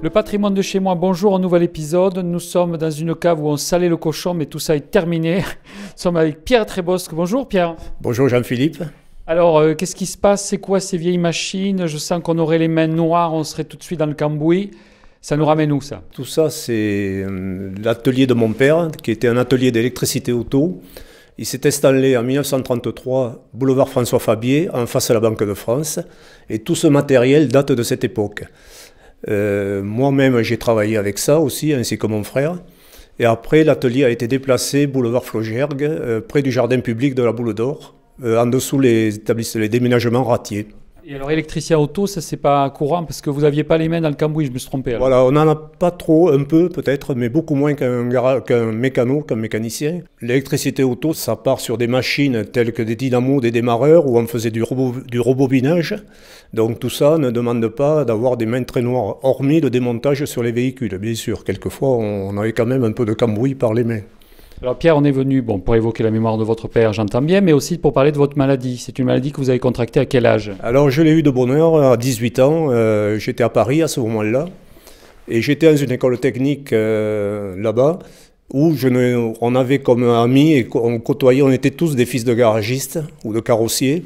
Le patrimoine de chez moi, bonjour, un nouvel épisode. Nous sommes dans une cave où on salait le cochon, mais tout ça est terminé. Nous sommes avec Pierre Trébosque. Bonjour Pierre. Bonjour Jean-Philippe. Alors, euh, qu'est-ce qui se passe C'est quoi ces vieilles machines Je sens qu'on aurait les mains noires, on serait tout de suite dans le cambouis. Ça nous ramène où ça Tout ça, c'est euh, l'atelier de mon père, qui était un atelier d'électricité auto. Il s'est installé en 1933, boulevard François Fabier, en face à la Banque de France, et tout ce matériel date de cette époque. Euh, moi-même, j'ai travaillé avec ça aussi, hein, ainsi que mon frère. Et après, l'atelier a été déplacé boulevard Flaugergue, euh, près du jardin public de la Boule d'Or, euh, en dessous les, les déménagements ratiers. Et alors, électricien auto, ça, c'est pas courant parce que vous n'aviez pas les mains dans le cambouis, je me suis trompé. Voilà, on n'en a pas trop, un peu peut-être, mais beaucoup moins qu'un mécano, qu'un mécanicien. L'électricité auto, ça part sur des machines telles que des dynamos, des démarreurs, où on faisait du, du robobinage. Donc tout ça ne demande pas d'avoir des mains très noires, hormis le démontage sur les véhicules, bien sûr. Quelquefois, on avait quand même un peu de cambouis par les mains. Alors Pierre, on est venu bon, pour évoquer la mémoire de votre père, j'entends bien, mais aussi pour parler de votre maladie. C'est une maladie que vous avez contractée à quel âge Alors je l'ai eu de bonheur à 18 ans. Euh, j'étais à Paris à ce moment-là. Et j'étais dans une école technique euh, là-bas où je on avait comme amis et on côtoyait, on était tous des fils de garagistes ou de carrossiers.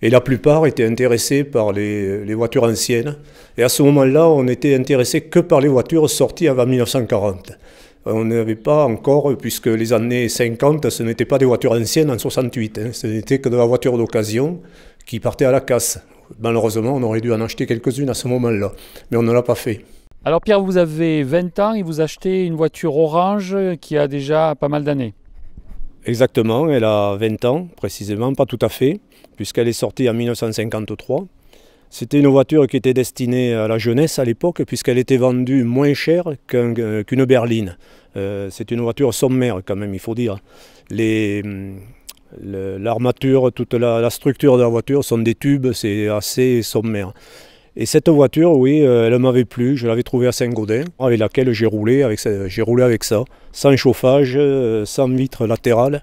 Et la plupart étaient intéressés par les, les voitures anciennes. Et à ce moment-là, on n'était intéressés que par les voitures sorties avant 1940. Euh, on n'avait pas encore, puisque les années 50, ce n'était pas des voitures anciennes en 68, hein. ce n'était que de la voiture d'occasion qui partait à la casse. Malheureusement, on aurait dû en acheter quelques-unes à ce moment-là, mais on ne l'a pas fait. Alors Pierre, vous avez 20 ans et vous achetez une voiture orange qui a déjà pas mal d'années. Exactement, elle a 20 ans précisément, pas tout à fait, puisqu'elle est sortie en 1953. C'était une voiture qui était destinée à la jeunesse à l'époque, puisqu'elle était vendue moins chère euh, qu'une berline. Euh, c'est une voiture sommaire quand même, il faut dire. Mm, l'armature, toute la, structure de la voiture sont des tubes, c'est assez sommaire. Et cette voiture, oui, euh, elle m'avait plu, je l'avais trouvée à Saint-Gaudin, avec laquelle j'ai roulé, avec, roulé avec ça, sans chauffage, sans vitre latérale,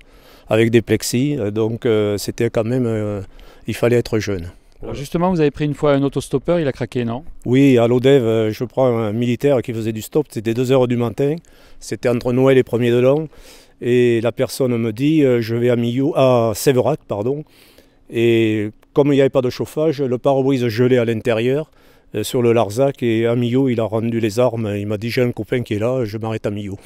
avec des plexis, donc c'était quand même, il fallait être jeune justement, vous avez pris une fois un autostoppeur, il a craqué, non Oui, à l'Odev, euh, je prends un militaire qui faisait du stop, c'était 2h du matin, c'était entre Noël et 1er de l'an, et la personne me dit, euh, je vais à, à Séverac, pardon, et comme il n'y avait pas de chauffage, le pare-brise gelait à l'intérieur, euh, sur le Larzac, et à Millau, il a rendu les armes, il m'a dit, j'ai un copain qui est là, je m'arrête à Millau.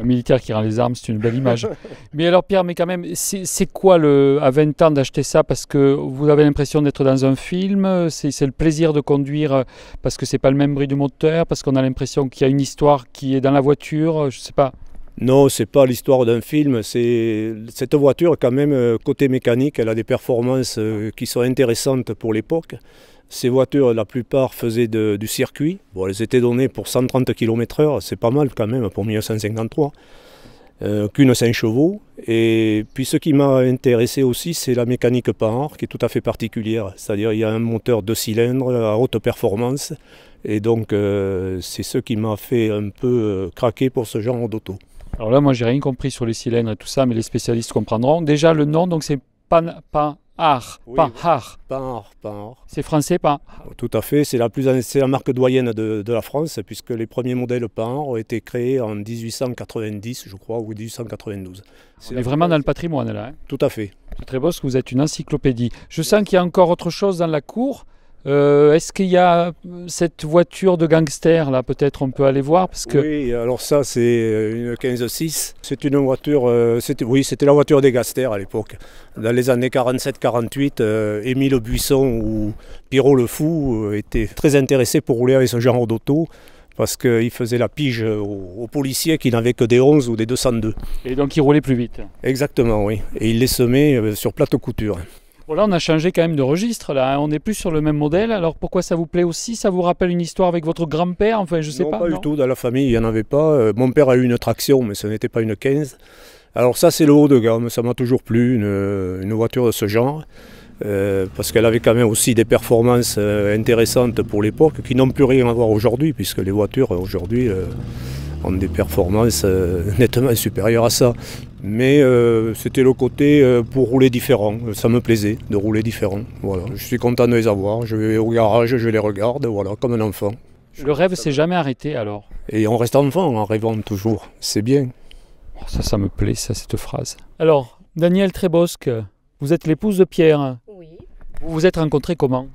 Un militaire qui rend les armes, c'est une belle image. mais alors Pierre, mais quand même, c'est quoi le, à 20 ans d'acheter ça Parce que vous avez l'impression d'être dans un film, c'est le plaisir de conduire parce que c'est pas le même bruit du moteur, parce qu'on a l'impression qu'il y a une histoire qui est dans la voiture, je ne sais pas. Non, c'est pas l'histoire d'un film. C'est cette voiture, quand même, euh, côté mécanique, elle a des performances euh, qui sont intéressantes pour l'époque. Ces voitures, la plupart faisaient du circuit. Bon, elles étaient données pour 130 km/h, c'est pas mal quand même pour 1953. Euh, qu'une 5 chevaux. Et puis ce qui m'a intéressé aussi, c'est la mécanique par qui est tout à fait particulière. C'est-à-dire il y a un moteur de cylindres à haute performance. Et donc euh, c'est ce qui m'a fait un peu euh, craquer pour ce genre d'auto. Alors là, moi, j'ai rien compris sur les cylindres et tout ça, mais les spécialistes comprendront. Déjà, le nom, donc c'est pas pan, c'est français, pas ah, Tout à fait, c'est la, plus, la marque doyenne de, la France, puisque les premiers modèles pain ont été créés en 1890, je crois, ou 1892. C'est vraiment dans le patrimoine, là. Hein. Tout à fait. très beau, parce que vous êtes une encyclopédie. Je sens qu'il y a encore autre chose dans la cour. Euh, est-ce qu'il y a euh, cette voiture de gangster là Peut-être on peut aller voir parce que. Oui, alors ça c'est euh, une 15-6. C'est une voiture. oui, c'était la voiture des gangsters à l'époque. Dans les années 47-48, Émile Buisson ou Pierrot le Fou étaient très intéressés pour rouler avec ce genre d'auto parce qu'il faisait la pige aux, policiers qui n'avaient que des 11 ou des 202. Et donc ils roulaient plus vite. Exactement, oui. Et il les semaient sur plateau couture on a changé quand même de registre, là hein. on n'est plus sur le même modèle, alors pourquoi ça vous plaît aussi Ça vous rappelle une histoire avec votre grand-père Enfin je sais non, pas. du tout, dans la famille il n'y en avait pas. Euh, mon père a eu une traction mais ce n'était pas une 15. Alors ça c'est le haut de gamme, ça m'a toujours plu, une, euh, voiture de ce genre. Euh, parce qu'elle avait quand même aussi des performances intéressantes pour l'époque qui n'ont plus rien à voir aujourd'hui, puisque les voitures aujourd'hui ont des performances nettement supérieures à ça. Mais euh, c'était le côté euh, pour rouler différent. Ça me plaisait de rouler différent. Je suis content de les avoir. Je vais au garage, je les regarde, voilà, comme un enfant. Le rêve s'est jamais arrêté alors. Et on reste enfant en rêvant toujours. C'est bien. Oh, ça, ça me plaît, ça, cette phrase. Alors, Daniel Trébosque, vous êtes l'épouse de Pierre. Oui. Vous vous êtes rencontrée comment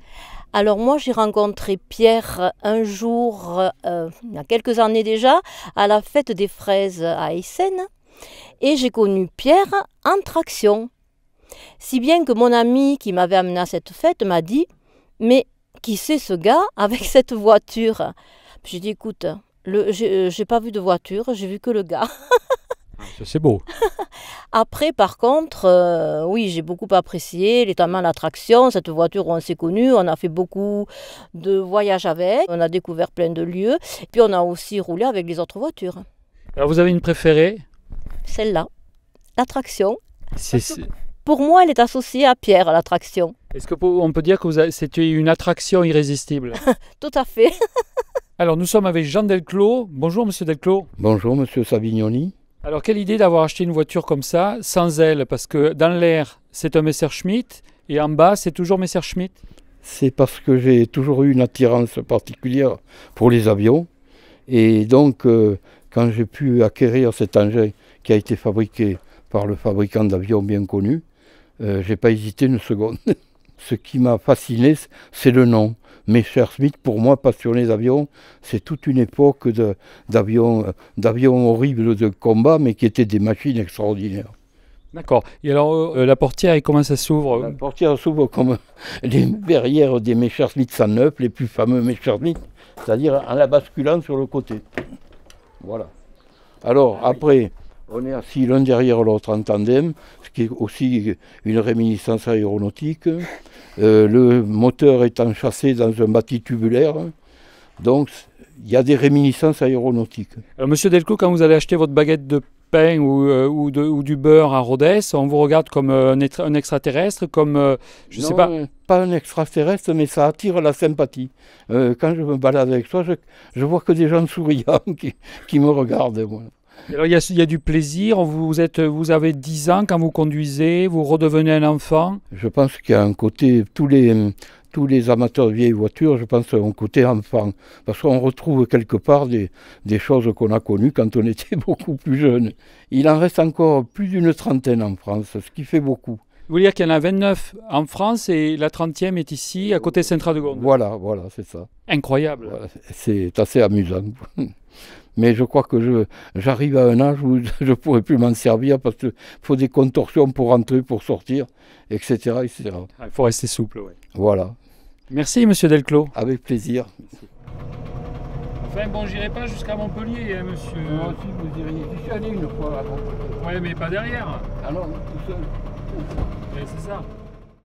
alors moi, j'ai rencontré Pierre euh, un jour, il y a quelques années déjà, à la fête des fraises à Essen et j'ai connu Pierre en traction. Si bien que mon ami qui m'avait amené à cette fête m'a dit Mais qui c'est ce gars avec cette voiture J'ai dit Écoute, euh, j'ai pas vu de voiture, j'ai vu que le gars. c'est beau. Après, par contre, euh, oui, j'ai beaucoup apprécié l'état la l'attraction. Cette voiture, on s'est connus, on a fait beaucoup de voyages avec, on a découvert plein de lieux, puis on a aussi roulé avec les autres voitures. Alors, vous avez une préférée celle-là, l'attraction. Pour moi, elle est associée à Pierre, l'attraction. Est-ce qu'on peut dire que c'était une attraction irrésistible Tout à fait. Alors, nous sommes avec Jean Delclos. Bonjour, monsieur Delclos. Bonjour, monsieur Savignoni. Alors, quelle idée d'avoir acheté une voiture comme ça, sans elle Parce que dans l'air, c'est un Messerschmitt, et en bas, c'est toujours Messerschmitt c'est parce que j'ai toujours eu une attirance particulière pour les avions. Et donc, euh, quand j'ai pu acquérir cet engin qui a été fabriqué par le fabricant d'avions bien connu, je euh, j'ai pas hésité une seconde. Ce qui m'a fasciné, c'est le nom. Mais Smith, pour moi, passionné d'avions, c'est toute une époque euh, d'avions horribles de combat, mais qui étaient des machines extraordinaires. D'accord. Et alors, euh, la portière, comment ça s'ouvre La portière s'ouvre comme les verrières des Messerschmitt 109, les plus fameux Messerschmitt, c'est-à-dire en la basculant sur le côté. Voilà. Alors, ah après, on est assis l'un derrière l'autre en tandem, ce qui est aussi une réminiscence aéronautique. Euh, le moteur est enchâssé dans un bâti tubulaire. Donc, il y a des réminiscences aéronautiques. Euh, Monsieur Delco, quand vous allez acheter votre baguette de pain ou, euh, du beurre à Rodez, on vous regarde comme un, extraterrestre, comme, je non, sais pas... Pas un extraterrestre, mais ça attire la sympathie. quand je me balade avec toi, je, vois que des gens souriants qui, qui me regardent. Alors, il y, a, du plaisir. Vous, êtes, vous avez 10 ans quand vous conduisez, vous redevenez un enfant. Je pense qu'il y a un côté, tous les, tous les amateurs de vieilles voitures, je pense, ont côté enfant. Parce qu'on retrouve quelque part des, des choses qu'on a connues quand on était beaucoup plus jeune. Il en reste encore plus d'une trentaine en France, ce qui fait beaucoup. Vous voulez dire qu'il y en a 29 en France et la 30e est ici, à côté de Saint-Radegonde. Voilà, voilà, c'est ça. Incroyable. c'est assez amusant. Mais je crois que j'arrive à un âge où je ne pourrais plus m'en servir parce qu'il faut des contorsions pour entrer, pour sortir, etc. etc. Ah, il faut rester souple, oui. Voilà. Merci, monsieur Delclos. Avec plaisir. Enfin bon, j'irai pas jusqu'à Montpellier, hein, monsieur. Moi aussi, vous iriez. Je suis allé une fois à Montpellier. mais pas derrière. Alors, ah tout seul c'est ça.